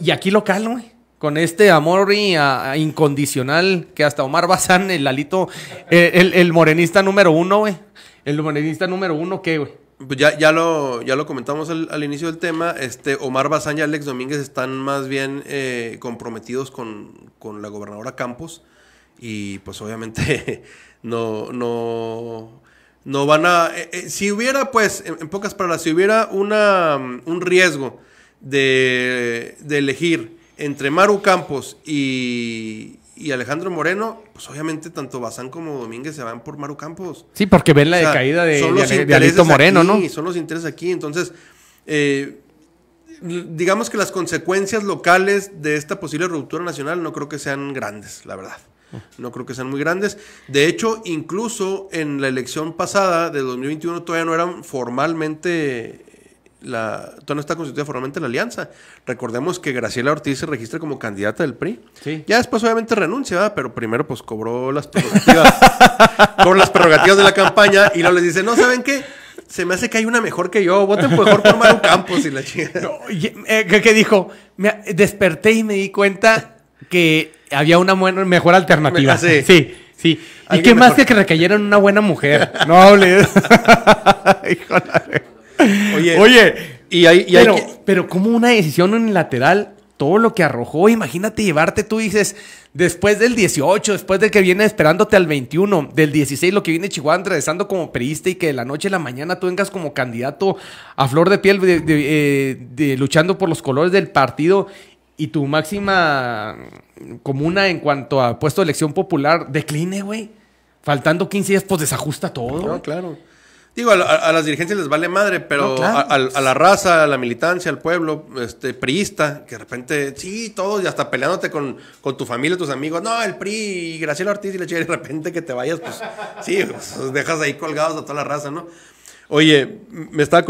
y aquí local, güey. Con este amor y, ah, incondicional que hasta Omar Bazán, el alito, eh, el, morenista número uno, güey. El morenista número uno, ¿qué, güey? Pues ya, ya, lo, ya lo comentamos al, inicio del tema. Este, Omar Bazán y Alex Domínguez están más bien eh, comprometidos con, la gobernadora Campos. Y pues obviamente no, no, no van a... Eh, si hubiera, pues, en, pocas palabras, si hubiera una, mm, un riesgo de, elegir entre Maru Campos y, y Alejandro Moreno, pues obviamente tanto Bazán como Domínguez se van por Maru Campos. Sí, porque ven la decaída de, Alito de, Moreno, aquí, ¿no? Son los intereses aquí. Entonces, eh, digamos que las consecuencias locales de esta posible ruptura nacional no creo que sean grandes, la verdad. No creo que sean muy grandes. De hecho, incluso en la elección pasada de 2021 todavía no eran formalmente la, no está constituida formalmente la alianza. Recordemos que Graciela Ortiz se registra como candidata del PRI. Ya después obviamente renuncia, pero primero pues cobró las prerrogativas, cobró las prerrogativas de la campaña y luego les dice, no, ¿saben qué? Se me hace que hay una mejor que yo. Voten mejor por Maru Campos y la chica. Eh, ¿Qué dijo? Me desperté y me di cuenta que había una buena, mejor alternativa. Ah, sí. sí. ¿Y qué más que que recayeron una buena mujer? No hables. Híjole. Oye, Oye y pero, como una decisión unilateral, todo lo que arrojó, imagínate llevarte, tú dices, después del 18, después de que viene esperándote al 21, del 16, lo que viene Chihuahua atravesando como periste y que de la noche a la mañana tú vengas como candidato a flor de piel, eh, de, luchando por los colores del partido y tu máxima comuna en cuanto a puesto de elección popular decline, güey. Faltando 15 días, pues desajusta todo. Claro, claro. Digo, a, las dirigencias les vale madre, pero a, la raza, a la militancia, al pueblo, este, priista, que de repente, sí, todos, y hasta peleándote con, tu familia, tus amigos, no, el PRI y Graciela Ortiz y la chica, y de repente que te vayas, pues sí, pues, dejas ahí colgados a toda la raza, ¿no? Oye, me está